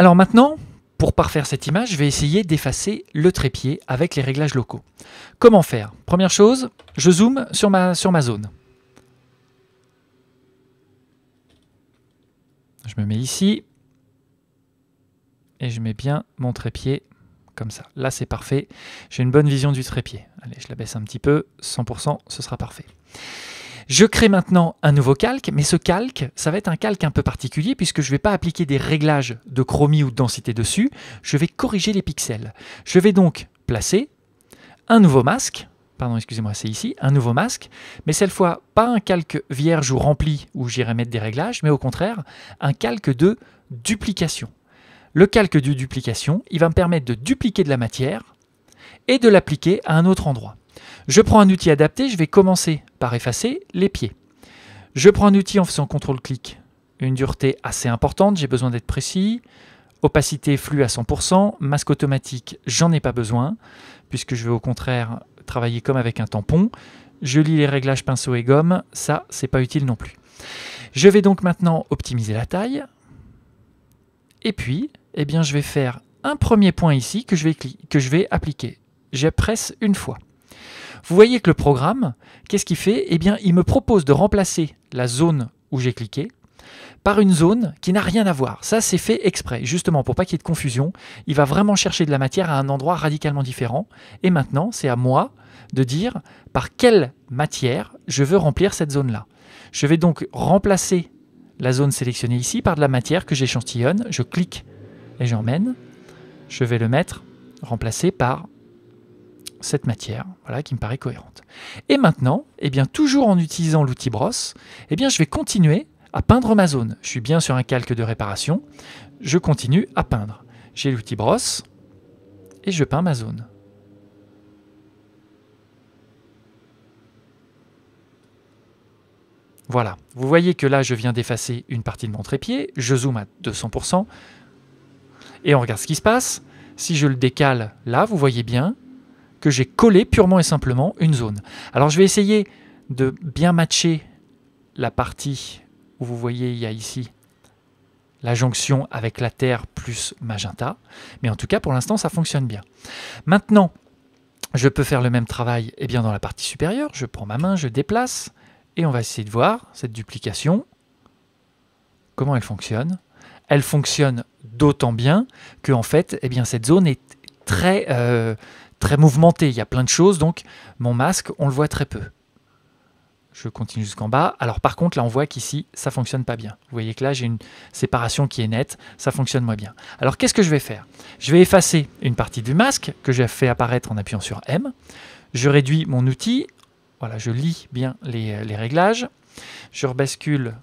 Alors maintenant, pour parfaire cette image, je vais essayer d'effacer le trépied avec les réglages locaux. Comment faire Première chose, je zoome sur ma, sur ma zone. Je me mets ici et je mets bien mon trépied comme ça. Là, c'est parfait. J'ai une bonne vision du trépied. Allez, je la baisse un petit peu. 100%, ce sera parfait. Je crée maintenant un nouveau calque, mais ce calque, ça va être un calque un peu particulier puisque je ne vais pas appliquer des réglages de chromie ou de densité dessus, je vais corriger les pixels. Je vais donc placer un nouveau masque, pardon, excusez-moi, c'est ici, un nouveau masque, mais cette fois pas un calque vierge ou rempli où j'irai mettre des réglages, mais au contraire, un calque de duplication. Le calque de duplication, il va me permettre de dupliquer de la matière et de l'appliquer à un autre endroit. Je prends un outil adapté, je vais commencer par effacer les pieds. Je prends un outil en faisant CTRL-clic. Une dureté assez importante, j'ai besoin d'être précis. Opacité flux à 100%, masque automatique, j'en ai pas besoin, puisque je vais au contraire travailler comme avec un tampon. Je lis les réglages pinceau et gomme, ça c'est pas utile non plus. Je vais donc maintenant optimiser la taille. Et puis, eh bien, je vais faire un premier point ici que je vais, que je vais appliquer. Je presse une fois. Vous voyez que le programme, qu'est-ce qu'il fait Eh bien, il me propose de remplacer la zone où j'ai cliqué par une zone qui n'a rien à voir. Ça, c'est fait exprès, justement pour pas qu'il y ait de confusion. Il va vraiment chercher de la matière à un endroit radicalement différent. Et maintenant, c'est à moi de dire par quelle matière je veux remplir cette zone-là. Je vais donc remplacer la zone sélectionnée ici par de la matière que j'échantillonne. Je clique et j'emmène. Je vais le mettre remplacé par cette matière, voilà, qui me paraît cohérente. Et maintenant, eh bien, toujours en utilisant l'outil brosse, eh bien, je vais continuer à peindre ma zone. Je suis bien sur un calque de réparation, je continue à peindre. J'ai l'outil brosse et je peins ma zone. Voilà, vous voyez que là je viens d'effacer une partie de mon trépied, je zoome à 200%, et on regarde ce qui se passe. Si je le décale là, vous voyez bien, que j'ai collé purement et simplement une zone. Alors je vais essayer de bien matcher la partie où vous voyez il y a ici la jonction avec la Terre plus magenta. Mais en tout cas, pour l'instant, ça fonctionne bien. Maintenant, je peux faire le même travail eh bien, dans la partie supérieure. Je prends ma main, je déplace, et on va essayer de voir cette duplication, comment elle fonctionne. Elle fonctionne d'autant bien que en fait, eh bien, cette zone est très, euh, très mouvementé, il y a plein de choses, donc mon masque, on le voit très peu. Je continue jusqu'en bas. Alors par contre, là, on voit qu'ici, ça fonctionne pas bien. Vous voyez que là, j'ai une séparation qui est nette, ça fonctionne moins bien. Alors qu'est-ce que je vais faire Je vais effacer une partie du masque que j'ai fait apparaître en appuyant sur M. Je réduis mon outil, voilà, je lis bien les, euh, les réglages. Je rebascule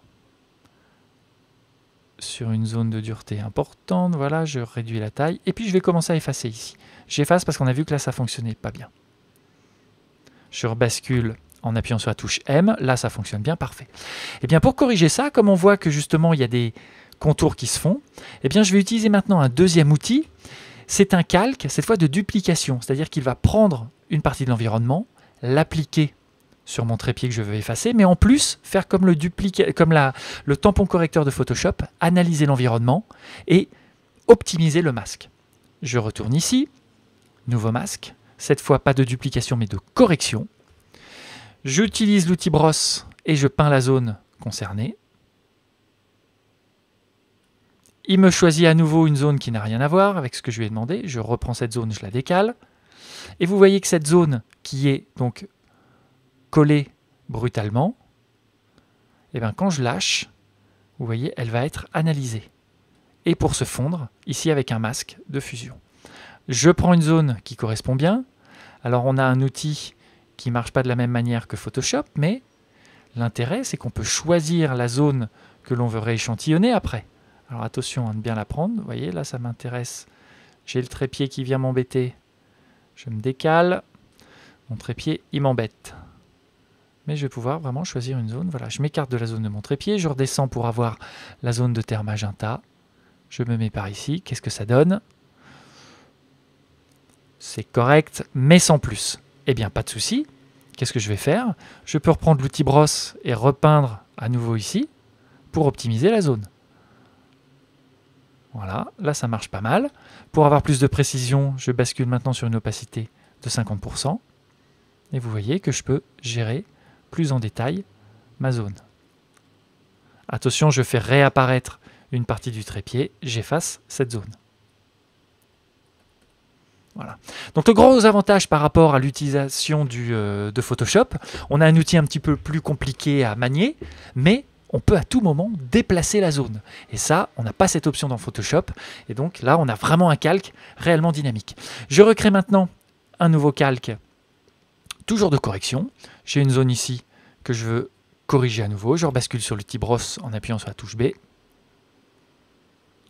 sur une zone de dureté importante, voilà, je réduis la taille, et puis je vais commencer à effacer ici. J'efface parce qu'on a vu que là, ça fonctionnait pas bien. Je rebascule en appuyant sur la touche M. Là, ça fonctionne bien, parfait. Et eh bien, pour corriger ça, comme on voit que justement, il y a des contours qui se font, eh bien, je vais utiliser maintenant un deuxième outil. C'est un calque, cette fois de duplication, c'est-à-dire qu'il va prendre une partie de l'environnement, l'appliquer sur mon trépied que je veux effacer, mais en plus faire comme le, comme le tampon correcteur de Photoshop, analyser l'environnement et optimiser le masque. Je retourne ici, nouveau masque. Cette fois, pas de duplication, mais de correction. J'utilise l'outil brosse et je peins la zone concernée. Il me choisit à nouveau une zone qui n'a rien à voir avec ce que je lui ai demandé. Je reprends cette zone, je la décale. Et vous voyez que cette zone qui est donc collée brutalement, et eh bien quand je lâche, vous voyez, elle va être analysée. Et pour se fondre, ici avec un masque de fusion. Je prends une zone qui correspond bien. Alors on a un outil qui ne marche pas de la même manière que Photoshop, mais l'intérêt c'est qu'on peut choisir la zone que l'on veut rééchantillonner après. Alors attention à bien la prendre, vous voyez là ça m'intéresse. J'ai le trépied qui vient m'embêter, je me décale, mon trépied il m'embête. Mais je vais pouvoir vraiment choisir une zone, voilà, je m'écarte de la zone de mon trépied, je redescends pour avoir la zone de terre magenta, je me mets par ici, qu'est-ce que ça donne c'est correct, mais sans plus. Eh bien, pas de souci. Qu'est-ce que je vais faire Je peux reprendre l'outil brosse et repeindre à nouveau ici pour optimiser la zone. Voilà, là ça marche pas mal. Pour avoir plus de précision, je bascule maintenant sur une opacité de 50%. Et vous voyez que je peux gérer plus en détail ma zone. Attention, je fais réapparaître une partie du trépied, j'efface cette zone. Donc le gros avantage par rapport à l'utilisation euh, de Photoshop, on a un outil un petit peu plus compliqué à manier, mais on peut à tout moment déplacer la zone. Et ça, on n'a pas cette option dans Photoshop. Et donc là, on a vraiment un calque réellement dynamique. Je recrée maintenant un nouveau calque, toujours de correction. J'ai une zone ici que je veux corriger à nouveau. Je rebascule sur l'outil brosse en appuyant sur la touche B.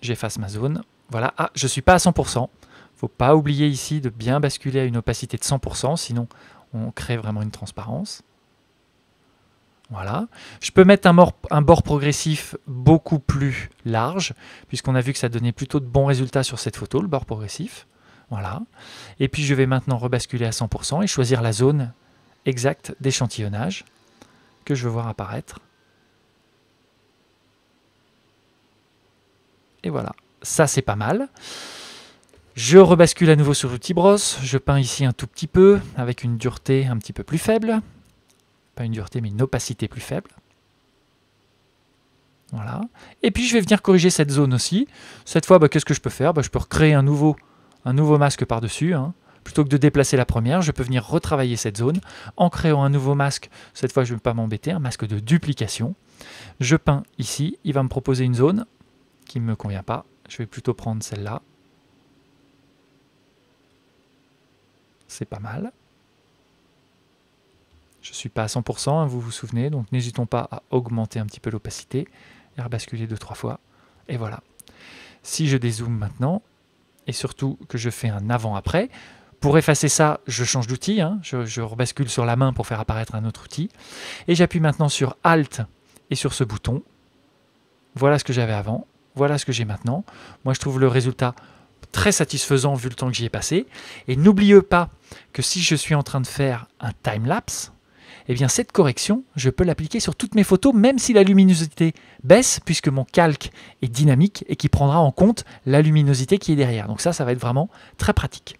J'efface ma zone. Voilà, ah, je ne suis pas à 100% ne faut pas oublier ici de bien basculer à une opacité de 100%, sinon on crée vraiment une transparence. Voilà. Je peux mettre un, un bord progressif beaucoup plus large, puisqu'on a vu que ça donnait plutôt de bons résultats sur cette photo, le bord progressif. Voilà. Et puis je vais maintenant rebasculer à 100% et choisir la zone exacte d'échantillonnage que je veux voir apparaître. Et voilà. Ça, c'est pas mal. Je rebascule à nouveau sur l'outil brosse, je peins ici un tout petit peu, avec une dureté un petit peu plus faible. Pas une dureté, mais une opacité plus faible. Voilà. Et puis je vais venir corriger cette zone aussi. Cette fois, bah, qu'est-ce que je peux faire bah, Je peux recréer un nouveau, masque par-dessus. Hein. Plutôt que de déplacer la première, je peux venir retravailler cette zone en créant un nouveau masque. Cette fois, je ne vais pas m'embêter, un masque de duplication. Je peins ici, il va me proposer une zone qui ne me convient pas. Je vais plutôt prendre celle-là. c'est pas mal. Je suis pas à 100%, hein, vous vous souvenez, donc n'hésitons pas à augmenter un petit peu l'opacité et à rebasculer deux, trois fois. Et voilà. Si je dézoome maintenant, et surtout que je fais un avant-après, pour effacer ça, je change d'outil, hein. je, je rebascule sur la main pour faire apparaître un autre outil, et j'appuie maintenant sur Alt et sur ce bouton. Voilà ce que j'avais avant, voilà ce que j'ai maintenant. Moi, je trouve le résultat très satisfaisant vu le temps que j'y ai passé. Et n'oubliez pas que si je suis en train de faire un time-lapse, eh bien cette correction, je peux l'appliquer sur toutes mes photos, même si la luminosité baisse, puisque mon calque est dynamique et qui prendra en compte la luminosité qui est derrière. Donc ça, ça va être vraiment très pratique.